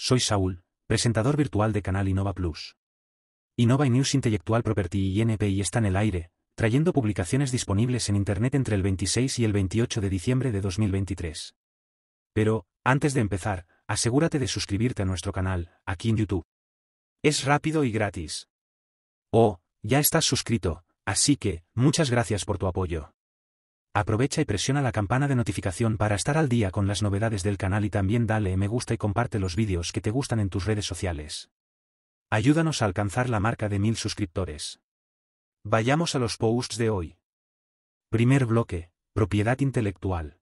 Soy Saúl, presentador virtual de canal Innova Plus. Innova News Intellectual Property y NPI está en el aire, trayendo publicaciones disponibles en Internet entre el 26 y el 28 de diciembre de 2023. Pero, antes de empezar, asegúrate de suscribirte a nuestro canal, aquí en YouTube. Es rápido y gratis. Oh, ya estás suscrito, así que, muchas gracias por tu apoyo aprovecha y presiona la campana de notificación para estar al día con las novedades del canal y también dale me gusta y comparte los vídeos que te gustan en tus redes sociales. Ayúdanos a alcanzar la marca de mil suscriptores. Vayamos a los posts de hoy. Primer bloque, propiedad intelectual.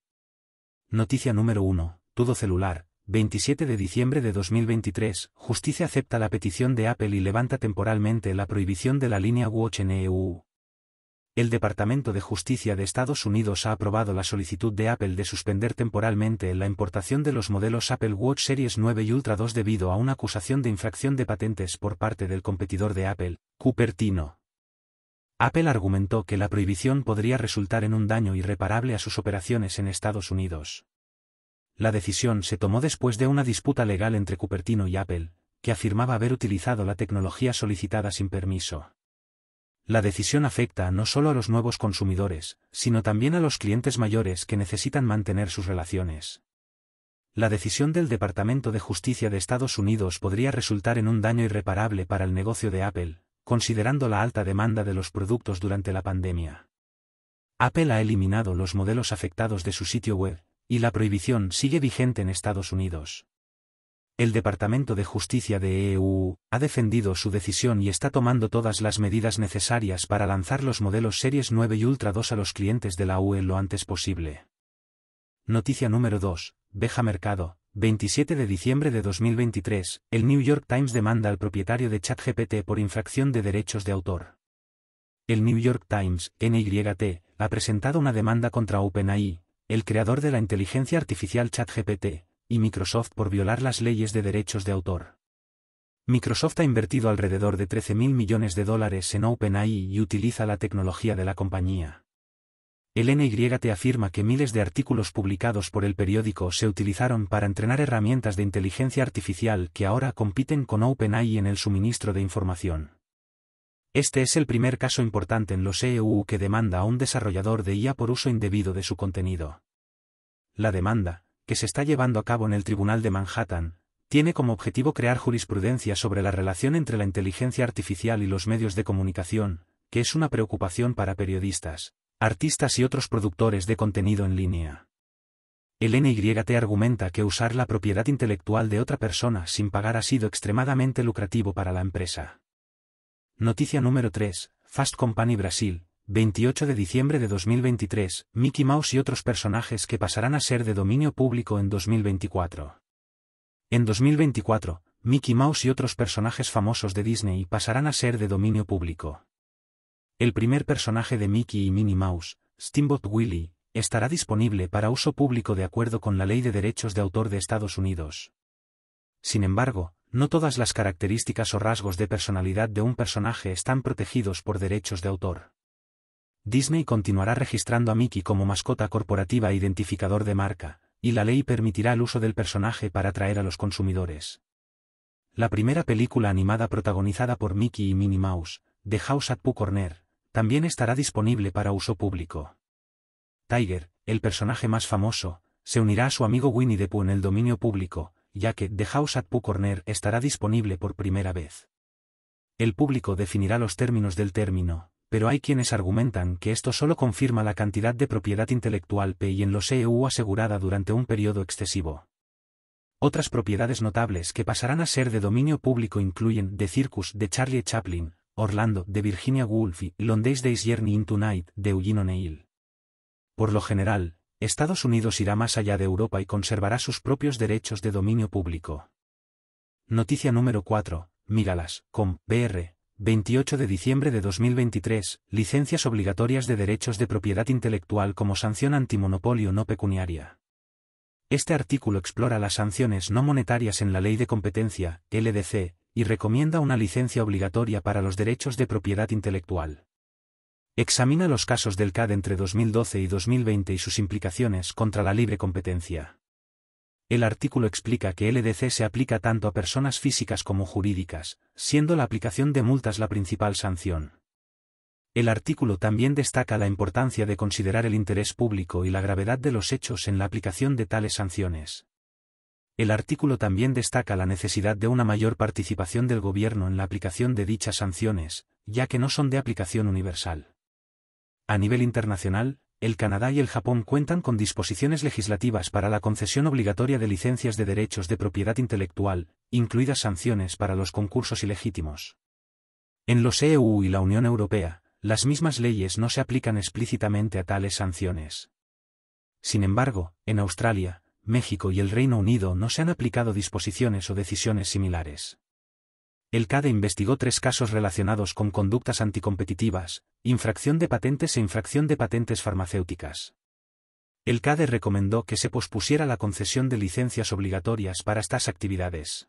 Noticia número 1, Todo Celular, 27 de diciembre de 2023, Justicia acepta la petición de Apple y levanta temporalmente la prohibición de la línea Watch en e el Departamento de Justicia de Estados Unidos ha aprobado la solicitud de Apple de suspender temporalmente la importación de los modelos Apple Watch Series 9 y Ultra 2 debido a una acusación de infracción de patentes por parte del competidor de Apple, Cupertino. Apple argumentó que la prohibición podría resultar en un daño irreparable a sus operaciones en Estados Unidos. La decisión se tomó después de una disputa legal entre Cupertino y Apple, que afirmaba haber utilizado la tecnología solicitada sin permiso. La decisión afecta no solo a los nuevos consumidores, sino también a los clientes mayores que necesitan mantener sus relaciones. La decisión del Departamento de Justicia de Estados Unidos podría resultar en un daño irreparable para el negocio de Apple, considerando la alta demanda de los productos durante la pandemia. Apple ha eliminado los modelos afectados de su sitio web, y la prohibición sigue vigente en Estados Unidos. El Departamento de Justicia de EU ha defendido su decisión y está tomando todas las medidas necesarias para lanzar los modelos Series 9 y Ultra 2 a los clientes de la UE lo antes posible. Noticia número 2. Beja Mercado. 27 de diciembre de 2023, el New York Times demanda al propietario de ChatGPT por infracción de derechos de autor. El New York Times, NYT, ha presentado una demanda contra OpenAI, el creador de la inteligencia artificial ChatGPT, y Microsoft por violar las leyes de derechos de autor. Microsoft ha invertido alrededor de 13.000 millones de dólares en OpenAI y utiliza la tecnología de la compañía. El NYT afirma que miles de artículos publicados por el periódico se utilizaron para entrenar herramientas de inteligencia artificial que ahora compiten con OpenAI en el suministro de información. Este es el primer caso importante en los EU que demanda a un desarrollador de IA por uso indebido de su contenido. La demanda, que se está llevando a cabo en el Tribunal de Manhattan, tiene como objetivo crear jurisprudencia sobre la relación entre la inteligencia artificial y los medios de comunicación, que es una preocupación para periodistas, artistas y otros productores de contenido en línea. El NYT argumenta que usar la propiedad intelectual de otra persona sin pagar ha sido extremadamente lucrativo para la empresa. Noticia número 3. Fast Company Brasil, 28 de diciembre de 2023, Mickey Mouse y otros personajes que pasarán a ser de dominio público en 2024. En 2024, Mickey Mouse y otros personajes famosos de Disney pasarán a ser de dominio público. El primer personaje de Mickey y Minnie Mouse, Steamboat Willie, estará disponible para uso público de acuerdo con la Ley de Derechos de Autor de Estados Unidos. Sin embargo, no todas las características o rasgos de personalidad de un personaje están protegidos por derechos de autor. Disney continuará registrando a Mickey como mascota corporativa e identificador de marca, y la ley permitirá el uso del personaje para atraer a los consumidores. La primera película animada protagonizada por Mickey y Minnie Mouse, The House at Pooh Corner, también estará disponible para uso público. Tiger, el personaje más famoso, se unirá a su amigo Winnie the Pooh en el dominio público, ya que The House at Pooh Corner estará disponible por primera vez. El público definirá los términos del término, pero hay quienes argumentan que esto solo confirma la cantidad de propiedad intelectual P y en los EU asegurada durante un periodo excesivo. Otras propiedades notables que pasarán a ser de dominio público incluyen The Circus de Charlie Chaplin, Orlando de Virginia Woolf y Londres Day's Journey into Night de Eugene O'Neill. Por lo general, Estados Unidos irá más allá de Europa y conservará sus propios derechos de dominio público. Noticia número 4. Míralas, com, 28 de diciembre de 2023, licencias obligatorias de derechos de propiedad intelectual como sanción antimonopolio no pecuniaria. Este artículo explora las sanciones no monetarias en la Ley de Competencia, LDC, y recomienda una licencia obligatoria para los derechos de propiedad intelectual. Examina los casos del CAD entre 2012 y 2020 y sus implicaciones contra la libre competencia. El artículo explica que LDC se aplica tanto a personas físicas como jurídicas, siendo la aplicación de multas la principal sanción. El artículo también destaca la importancia de considerar el interés público y la gravedad de los hechos en la aplicación de tales sanciones. El artículo también destaca la necesidad de una mayor participación del Gobierno en la aplicación de dichas sanciones, ya que no son de aplicación universal. A nivel internacional, el Canadá y el Japón cuentan con disposiciones legislativas para la concesión obligatoria de licencias de derechos de propiedad intelectual, incluidas sanciones para los concursos ilegítimos. En los EU y la Unión Europea, las mismas leyes no se aplican explícitamente a tales sanciones. Sin embargo, en Australia, México y el Reino Unido no se han aplicado disposiciones o decisiones similares. El CADE investigó tres casos relacionados con conductas anticompetitivas, Infracción de patentes e infracción de patentes farmacéuticas. El CADE recomendó que se pospusiera la concesión de licencias obligatorias para estas actividades.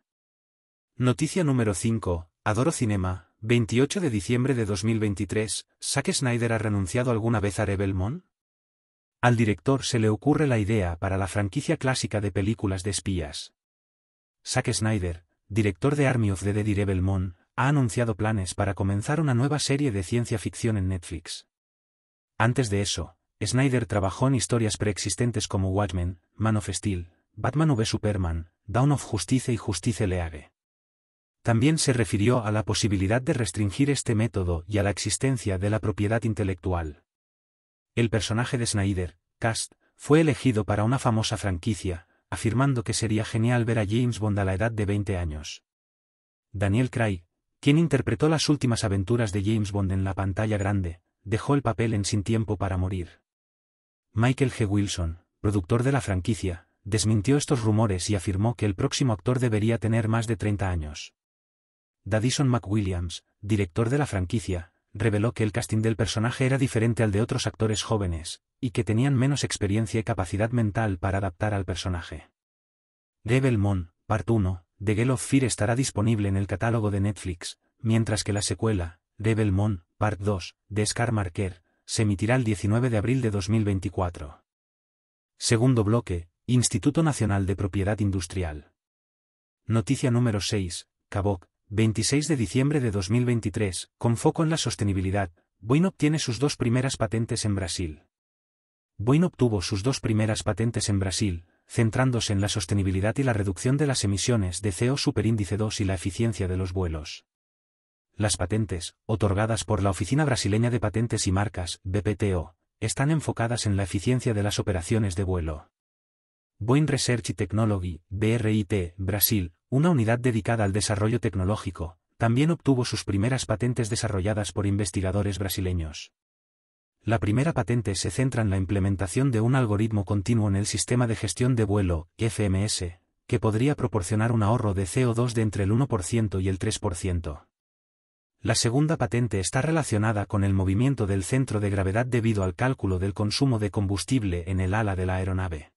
Noticia número 5. Adoro Cinema, 28 de diciembre de 2023. ¿Zack Snyder ha renunciado alguna vez a Rebelmon? Al director se le ocurre la idea para la franquicia clásica de películas de espías. Zack Snyder, director de Army of the Dead y Rebelmon, ha anunciado planes para comenzar una nueva serie de ciencia ficción en Netflix. Antes de eso, Snyder trabajó en historias preexistentes como Watchmen, Man of Steel, Batman v Superman, Dawn of Justice y Justice League. También se refirió a la posibilidad de restringir este método y a la existencia de la propiedad intelectual. El personaje de Snyder, Cast, fue elegido para una famosa franquicia, afirmando que sería genial ver a James Bond a la edad de 20 años. Daniel Craig, quien interpretó las últimas aventuras de James Bond en la pantalla grande, dejó el papel en Sin Tiempo para Morir. Michael G. Wilson, productor de la franquicia, desmintió estos rumores y afirmó que el próximo actor debería tener más de 30 años. Dadison McWilliams, director de la franquicia, reveló que el casting del personaje era diferente al de otros actores jóvenes, y que tenían menos experiencia y capacidad mental para adaptar al personaje. Rebel Moon, Part 1, The Gale of Fear estará disponible en el catálogo de Netflix, mientras que la secuela, Devil Moon, Part 2, de Scar Marker, se emitirá el 19 de abril de 2024. Segundo bloque, Instituto Nacional de Propiedad Industrial. Noticia número 6, Caboc, 26 de diciembre de 2023, con foco en la sostenibilidad, Boeing obtiene sus dos primeras patentes en Brasil. Boeing obtuvo sus dos primeras patentes en Brasil, centrándose en la sostenibilidad y la reducción de las emisiones de CO superíndice 2 y la eficiencia de los vuelos. Las patentes, otorgadas por la Oficina Brasileña de Patentes y Marcas, BPTO, están enfocadas en la eficiencia de las operaciones de vuelo. Boeing Research Technology, BRIT, Brasil, una unidad dedicada al desarrollo tecnológico, también obtuvo sus primeras patentes desarrolladas por investigadores brasileños. La primera patente se centra en la implementación de un algoritmo continuo en el sistema de gestión de vuelo, FMS, que podría proporcionar un ahorro de CO2 de entre el 1% y el 3%. La segunda patente está relacionada con el movimiento del centro de gravedad debido al cálculo del consumo de combustible en el ala de la aeronave.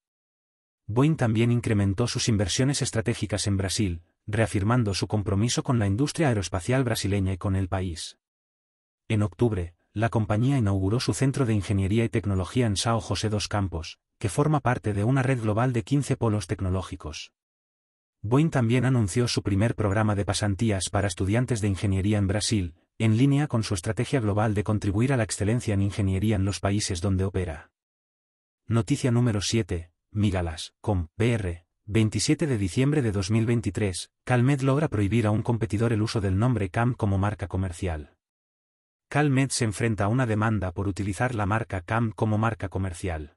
Boeing también incrementó sus inversiones estratégicas en Brasil, reafirmando su compromiso con la industria aeroespacial brasileña y con el país. En octubre, la compañía inauguró su centro de ingeniería y tecnología en São José dos Campos, que forma parte de una red global de 15 polos tecnológicos. Boeing también anunció su primer programa de pasantías para estudiantes de ingeniería en Brasil, en línea con su estrategia global de contribuir a la excelencia en ingeniería en los países donde opera. Noticia número 7, Mígalas, 27 de diciembre de 2023, Calmed logra prohibir a un competidor el uso del nombre CAM como marca comercial. CalMed se enfrenta a una demanda por utilizar la marca CAM como marca comercial.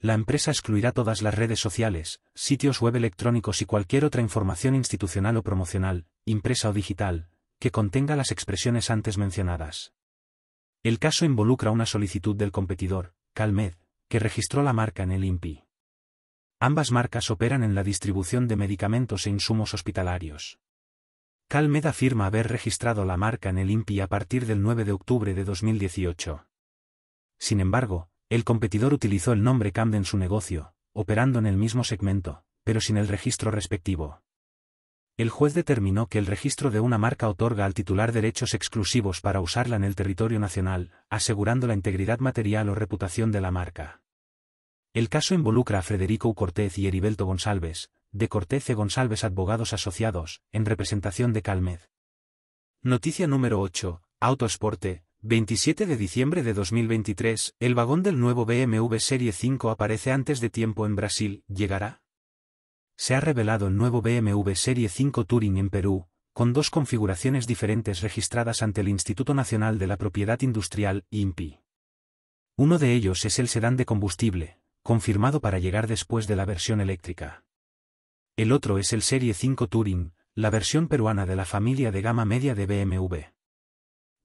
La empresa excluirá todas las redes sociales, sitios web electrónicos y cualquier otra información institucional o promocional, impresa o digital, que contenga las expresiones antes mencionadas. El caso involucra una solicitud del competidor, CalMed, que registró la marca en el INPI. Ambas marcas operan en la distribución de medicamentos e insumos hospitalarios. Calmed afirma haber registrado la marca en el IMPI a partir del 9 de octubre de 2018. Sin embargo, el competidor utilizó el nombre Camd en su negocio, operando en el mismo segmento, pero sin el registro respectivo. El juez determinó que el registro de una marca otorga al titular derechos exclusivos para usarla en el territorio nacional, asegurando la integridad material o reputación de la marca. El caso involucra a Federico U. y Heriberto González, de Cortece González Abogados Asociados, en representación de Calmed. Noticia número 8, Autosporte, 27 de diciembre de 2023, el vagón del nuevo BMW Serie 5 aparece antes de tiempo en Brasil, ¿llegará? Se ha revelado el nuevo BMW Serie 5 Touring en Perú, con dos configuraciones diferentes registradas ante el Instituto Nacional de la Propiedad Industrial, INPI. Uno de ellos es el sedán de combustible, confirmado para llegar después de la versión eléctrica. El otro es el Serie 5 Touring, la versión peruana de la familia de gama media de BMW.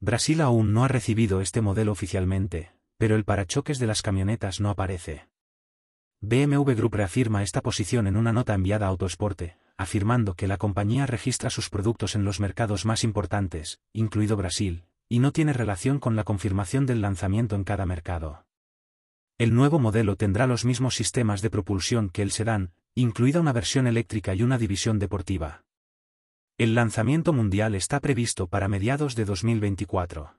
Brasil aún no ha recibido este modelo oficialmente, pero el parachoques de las camionetas no aparece. BMW Group reafirma esta posición en una nota enviada a Autosporte, afirmando que la compañía registra sus productos en los mercados más importantes, incluido Brasil, y no tiene relación con la confirmación del lanzamiento en cada mercado. El nuevo modelo tendrá los mismos sistemas de propulsión que el sedán, incluida una versión eléctrica y una división deportiva. El lanzamiento mundial está previsto para mediados de 2024.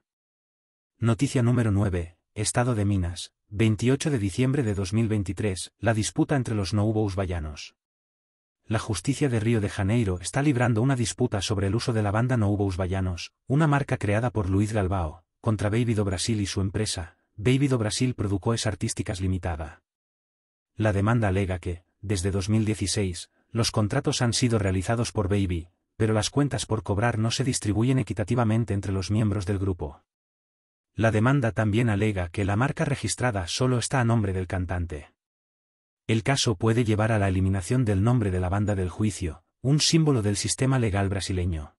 Noticia número 9. Estado de Minas, 28 de diciembre de 2023, la disputa entre los noubous vallanos. La justicia de Río de Janeiro está librando una disputa sobre el uso de la banda Noubous Vallanos, una marca creada por Luis Galbao, contra Baby Brasil y su empresa, Baby do Brasil Producoes Artísticas Limitada. La demanda alega que, desde 2016, los contratos han sido realizados por Baby, pero las cuentas por cobrar no se distribuyen equitativamente entre los miembros del grupo. La demanda también alega que la marca registrada solo está a nombre del cantante. El caso puede llevar a la eliminación del nombre de la banda del juicio, un símbolo del sistema legal brasileño.